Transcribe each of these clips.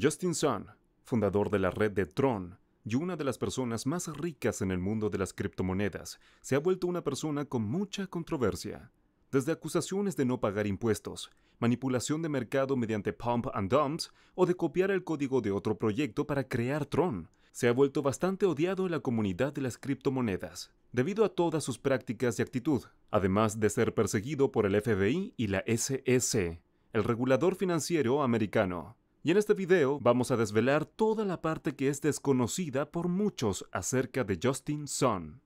Justin Sun, fundador de la red de Tron y una de las personas más ricas en el mundo de las criptomonedas, se ha vuelto una persona con mucha controversia. Desde acusaciones de no pagar impuestos, manipulación de mercado mediante pump and dumps o de copiar el código de otro proyecto para crear Tron, se ha vuelto bastante odiado en la comunidad de las criptomonedas, debido a todas sus prácticas y actitud, además de ser perseguido por el FBI y la SEC, el regulador financiero americano. Y en este video vamos a desvelar toda la parte que es desconocida por muchos acerca de Justin Sun.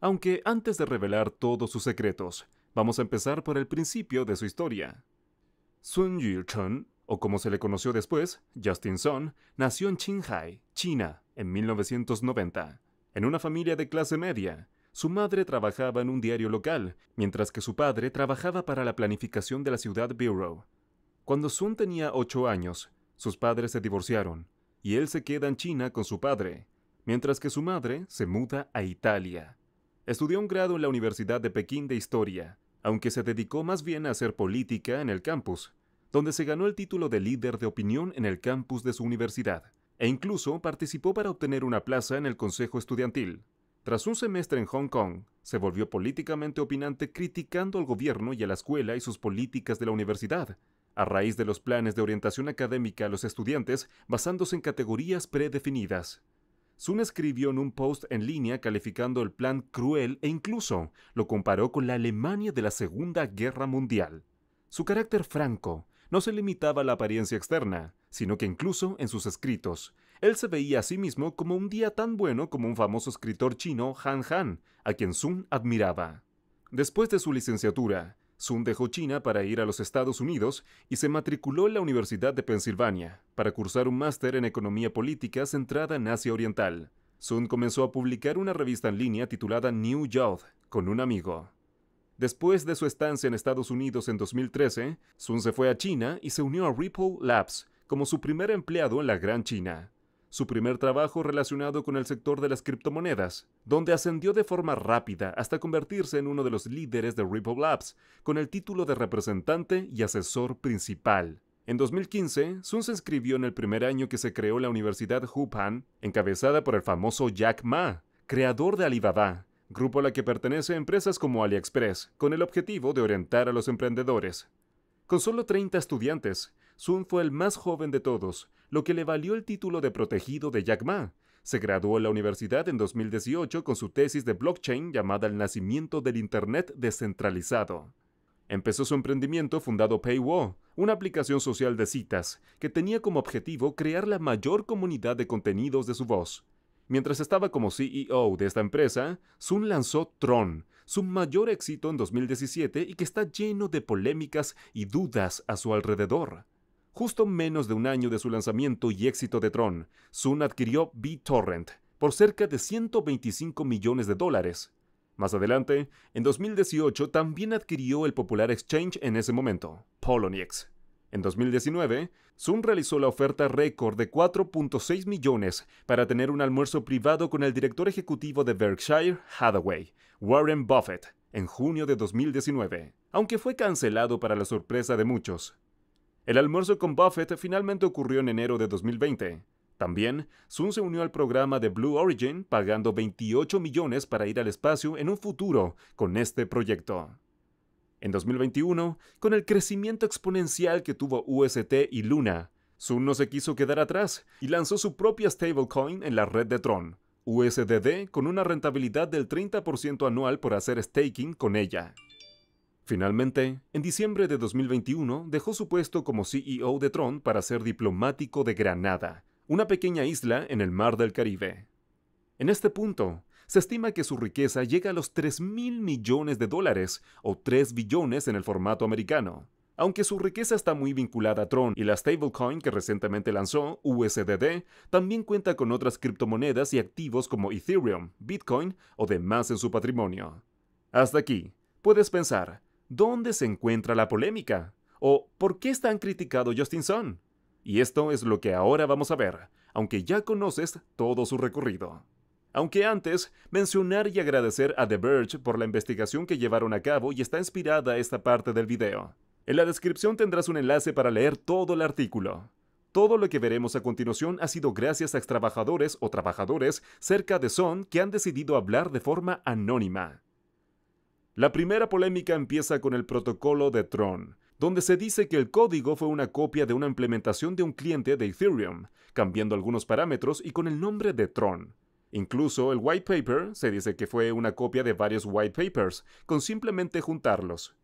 Aunque antes de revelar todos sus secretos, vamos a empezar por el principio de su historia. Sun yu o como se le conoció después, Justin Sun, nació en Qinghai, China, en 1990, en una familia de clase media. Su madre trabajaba en un diario local, mientras que su padre trabajaba para la planificación de la ciudad Bureau. Cuando Sun tenía 8 años, sus padres se divorciaron y él se queda en China con su padre, mientras que su madre se muda a Italia. Estudió un grado en la Universidad de Pekín de Historia, aunque se dedicó más bien a hacer política en el campus, donde se ganó el título de líder de opinión en el campus de su universidad, e incluso participó para obtener una plaza en el Consejo Estudiantil. Tras un semestre en Hong Kong, se volvió políticamente opinante criticando al gobierno y a la escuela y sus políticas de la universidad, a raíz de los planes de orientación académica a los estudiantes basándose en categorías predefinidas. Sun escribió en un post en línea calificando el plan cruel e incluso lo comparó con la Alemania de la Segunda Guerra Mundial. Su carácter franco no se limitaba a la apariencia externa, sino que incluso en sus escritos, él se veía a sí mismo como un día tan bueno como un famoso escritor chino Han Han, a quien Sun admiraba. Después de su licenciatura, Sun dejó China para ir a los Estados Unidos y se matriculó en la Universidad de Pensilvania para cursar un máster en economía política centrada en Asia Oriental. Sun comenzó a publicar una revista en línea titulada New Youth con un amigo. Después de su estancia en Estados Unidos en 2013, Sun se fue a China y se unió a Ripple Labs como su primer empleado en la Gran China su primer trabajo relacionado con el sector de las criptomonedas, donde ascendió de forma rápida hasta convertirse en uno de los líderes de Ripple Labs, con el título de representante y asesor principal. En 2015, Sun se inscribió en el primer año que se creó la Universidad Hupan, encabezada por el famoso Jack Ma, creador de Alibaba, grupo a la que pertenece a empresas como AliExpress, con el objetivo de orientar a los emprendedores. Con solo 30 estudiantes, Sun fue el más joven de todos, lo que le valió el título de protegido de Jack Ma. Se graduó en la universidad en 2018 con su tesis de blockchain llamada El nacimiento del Internet descentralizado. Empezó su emprendimiento fundado PayWall, una aplicación social de citas, que tenía como objetivo crear la mayor comunidad de contenidos de su voz. Mientras estaba como CEO de esta empresa, Sun lanzó Tron, su mayor éxito en 2017 y que está lleno de polémicas y dudas a su alrededor. Justo menos de un año de su lanzamiento y éxito de Tron, Sun adquirió B-Torrent por cerca de 125 millones de dólares. Más adelante, en 2018 también adquirió el popular exchange en ese momento, Poloniex. En 2019, Sun realizó la oferta récord de 4.6 millones para tener un almuerzo privado con el director ejecutivo de Berkshire Hathaway, Warren Buffett, en junio de 2019, aunque fue cancelado para la sorpresa de muchos. El almuerzo con Buffett finalmente ocurrió en enero de 2020. También, Sun se unió al programa de Blue Origin pagando 28 millones para ir al espacio en un futuro con este proyecto. En 2021, con el crecimiento exponencial que tuvo UST y Luna, Sun no se quiso quedar atrás y lanzó su propia stablecoin en la red de Tron, USDD, con una rentabilidad del 30% anual por hacer staking con ella. Finalmente, en diciembre de 2021 dejó su puesto como CEO de Tron para ser diplomático de Granada, una pequeña isla en el mar del Caribe. En este punto, se estima que su riqueza llega a los 3 mil millones de dólares o 3 billones en el formato americano. Aunque su riqueza está muy vinculada a Tron y la stablecoin que recientemente lanzó, USDD, también cuenta con otras criptomonedas y activos como Ethereum, Bitcoin o demás en su patrimonio. Hasta aquí, puedes pensar, ¿Dónde se encuentra la polémica? ¿O por qué están tan criticado Justin Sun? Y esto es lo que ahora vamos a ver, aunque ya conoces todo su recorrido. Aunque antes, mencionar y agradecer a The Verge por la investigación que llevaron a cabo y está inspirada esta parte del video. En la descripción tendrás un enlace para leer todo el artículo. Todo lo que veremos a continuación ha sido gracias a extrabajadores o trabajadores cerca de Son que han decidido hablar de forma anónima. La primera polémica empieza con el protocolo de Tron, donde se dice que el código fue una copia de una implementación de un cliente de Ethereum, cambiando algunos parámetros y con el nombre de Tron. Incluso el white paper se dice que fue una copia de varios white papers, con simplemente juntarlos.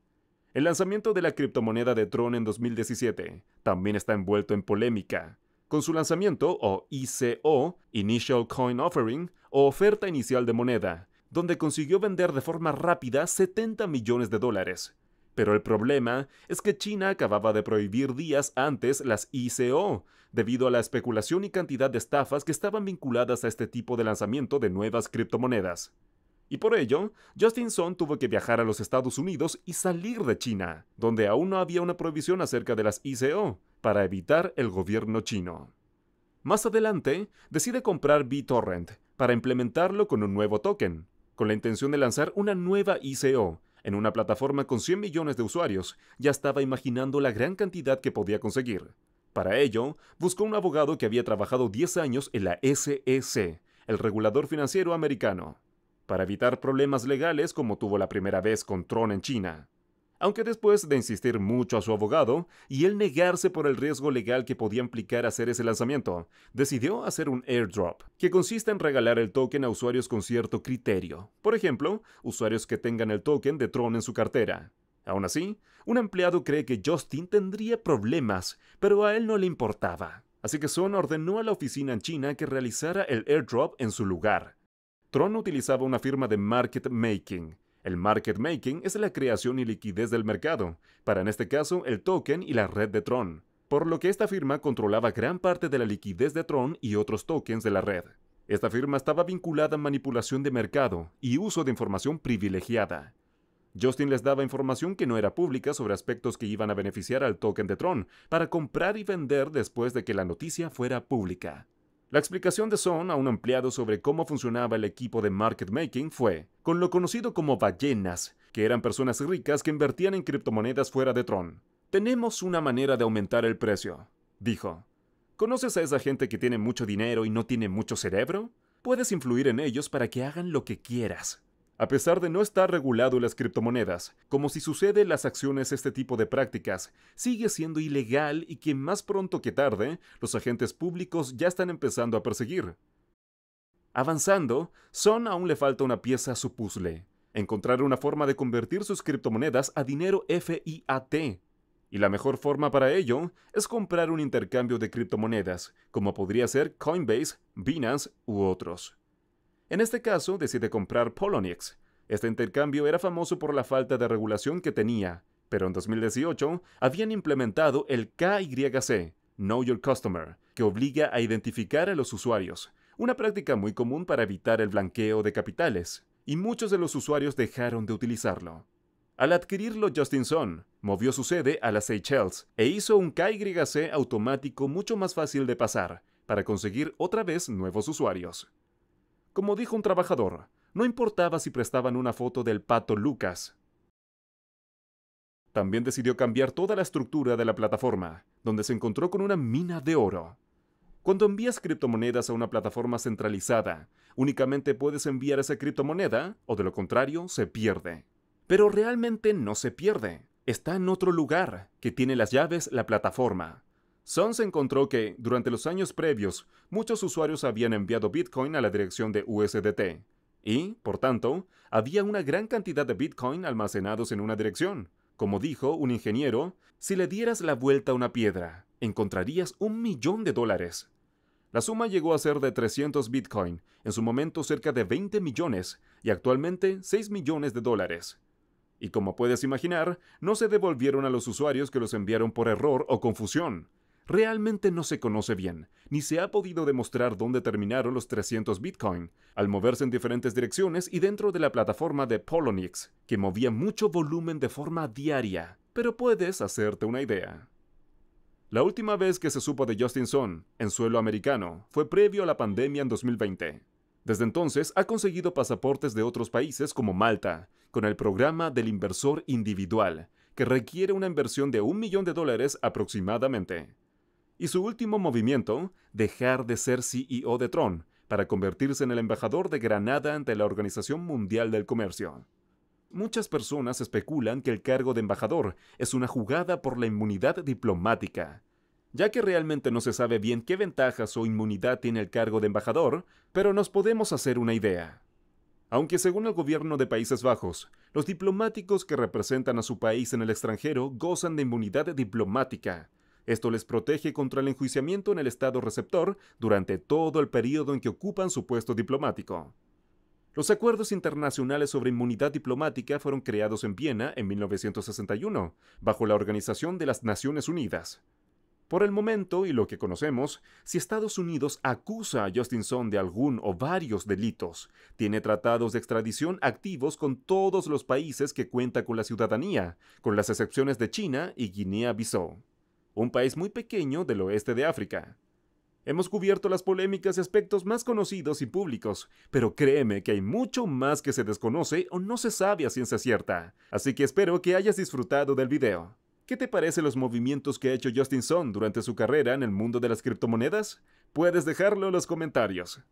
El lanzamiento de la criptomoneda de Tron en 2017 también está envuelto en polémica. Con su lanzamiento, o ICO, Initial Coin Offering, o oferta inicial de moneda, donde consiguió vender de forma rápida 70 millones de dólares. Pero el problema es que China acababa de prohibir días antes las ICO, debido a la especulación y cantidad de estafas que estaban vinculadas a este tipo de lanzamiento de nuevas criptomonedas. Y por ello, Justin Sun tuvo que viajar a los Estados Unidos y salir de China, donde aún no había una prohibición acerca de las ICO, para evitar el gobierno chino. Más adelante, decide comprar BitTorrent para implementarlo con un nuevo token, con la intención de lanzar una nueva ICO. En una plataforma con 100 millones de usuarios, ya estaba imaginando la gran cantidad que podía conseguir. Para ello, buscó un abogado que había trabajado 10 años en la SEC, el regulador financiero americano, para evitar problemas legales como tuvo la primera vez con Tron en China. Aunque después de insistir mucho a su abogado y él negarse por el riesgo legal que podía implicar hacer ese lanzamiento, decidió hacer un airdrop, que consiste en regalar el token a usuarios con cierto criterio. Por ejemplo, usuarios que tengan el token de Tron en su cartera. Aún así, un empleado cree que Justin tendría problemas, pero a él no le importaba. Así que Son ordenó a la oficina en China que realizara el airdrop en su lugar. Tron utilizaba una firma de market making, el market making es la creación y liquidez del mercado, para en este caso el token y la red de Tron, por lo que esta firma controlaba gran parte de la liquidez de Tron y otros tokens de la red. Esta firma estaba vinculada a manipulación de mercado y uso de información privilegiada. Justin les daba información que no era pública sobre aspectos que iban a beneficiar al token de Tron para comprar y vender después de que la noticia fuera pública. La explicación de Son a un empleado sobre cómo funcionaba el equipo de market making fue, con lo conocido como ballenas, que eran personas ricas que invertían en criptomonedas fuera de Tron. Tenemos una manera de aumentar el precio, dijo. ¿Conoces a esa gente que tiene mucho dinero y no tiene mucho cerebro? Puedes influir en ellos para que hagan lo que quieras a pesar de no estar regulado las criptomonedas, como si sucede en las acciones este tipo de prácticas, sigue siendo ilegal y que más pronto que tarde los agentes públicos ya están empezando a perseguir. Avanzando, Son aún le falta una pieza a su puzzle, encontrar una forma de convertir sus criptomonedas a dinero FIAT, y la mejor forma para ello es comprar un intercambio de criptomonedas, como podría ser Coinbase, Binance u otros. En este caso, decide comprar Poloniex. Este intercambio era famoso por la falta de regulación que tenía, pero en 2018 habían implementado el KYC, Know Your Customer, que obliga a identificar a los usuarios, una práctica muy común para evitar el blanqueo de capitales, y muchos de los usuarios dejaron de utilizarlo. Al adquirirlo Justin Sun movió su sede a las Seychelles e hizo un KYC automático mucho más fácil de pasar, para conseguir otra vez nuevos usuarios. Como dijo un trabajador, no importaba si prestaban una foto del pato Lucas. También decidió cambiar toda la estructura de la plataforma, donde se encontró con una mina de oro. Cuando envías criptomonedas a una plataforma centralizada, únicamente puedes enviar esa criptomoneda o de lo contrario se pierde. Pero realmente no se pierde, está en otro lugar que tiene las llaves la plataforma. Sons encontró que, durante los años previos, muchos usuarios habían enviado Bitcoin a la dirección de USDT, y, por tanto, había una gran cantidad de Bitcoin almacenados en una dirección. Como dijo un ingeniero, si le dieras la vuelta a una piedra, encontrarías un millón de dólares. La suma llegó a ser de 300 Bitcoin, en su momento cerca de 20 millones, y actualmente 6 millones de dólares. Y como puedes imaginar, no se devolvieron a los usuarios que los enviaron por error o confusión, Realmente no se conoce bien, ni se ha podido demostrar dónde terminaron los 300 Bitcoin, al moverse en diferentes direcciones y dentro de la plataforma de Poloniex, que movía mucho volumen de forma diaria, pero puedes hacerte una idea. La última vez que se supo de Justin Sun, en suelo americano fue previo a la pandemia en 2020. Desde entonces ha conseguido pasaportes de otros países como Malta, con el programa del inversor individual, que requiere una inversión de un millón de dólares aproximadamente. Y su último movimiento, dejar de ser CEO de Tron, para convertirse en el embajador de Granada ante la Organización Mundial del Comercio. Muchas personas especulan que el cargo de embajador es una jugada por la inmunidad diplomática, ya que realmente no se sabe bien qué ventajas o inmunidad tiene el cargo de embajador, pero nos podemos hacer una idea. Aunque según el gobierno de Países Bajos, los diplomáticos que representan a su país en el extranjero gozan de inmunidad diplomática, esto les protege contra el enjuiciamiento en el estado receptor durante todo el periodo en que ocupan su puesto diplomático. Los acuerdos internacionales sobre inmunidad diplomática fueron creados en Viena en 1961, bajo la Organización de las Naciones Unidas. Por el momento, y lo que conocemos, si Estados Unidos acusa a Justinson de algún o varios delitos, tiene tratados de extradición activos con todos los países que cuenta con la ciudadanía, con las excepciones de China y Guinea-Bissau un país muy pequeño del oeste de África. Hemos cubierto las polémicas y aspectos más conocidos y públicos, pero créeme que hay mucho más que se desconoce o no se sabe a ciencia cierta, así que espero que hayas disfrutado del video. ¿Qué te parecen los movimientos que ha hecho Justin Sun durante su carrera en el mundo de las criptomonedas? Puedes dejarlo en los comentarios.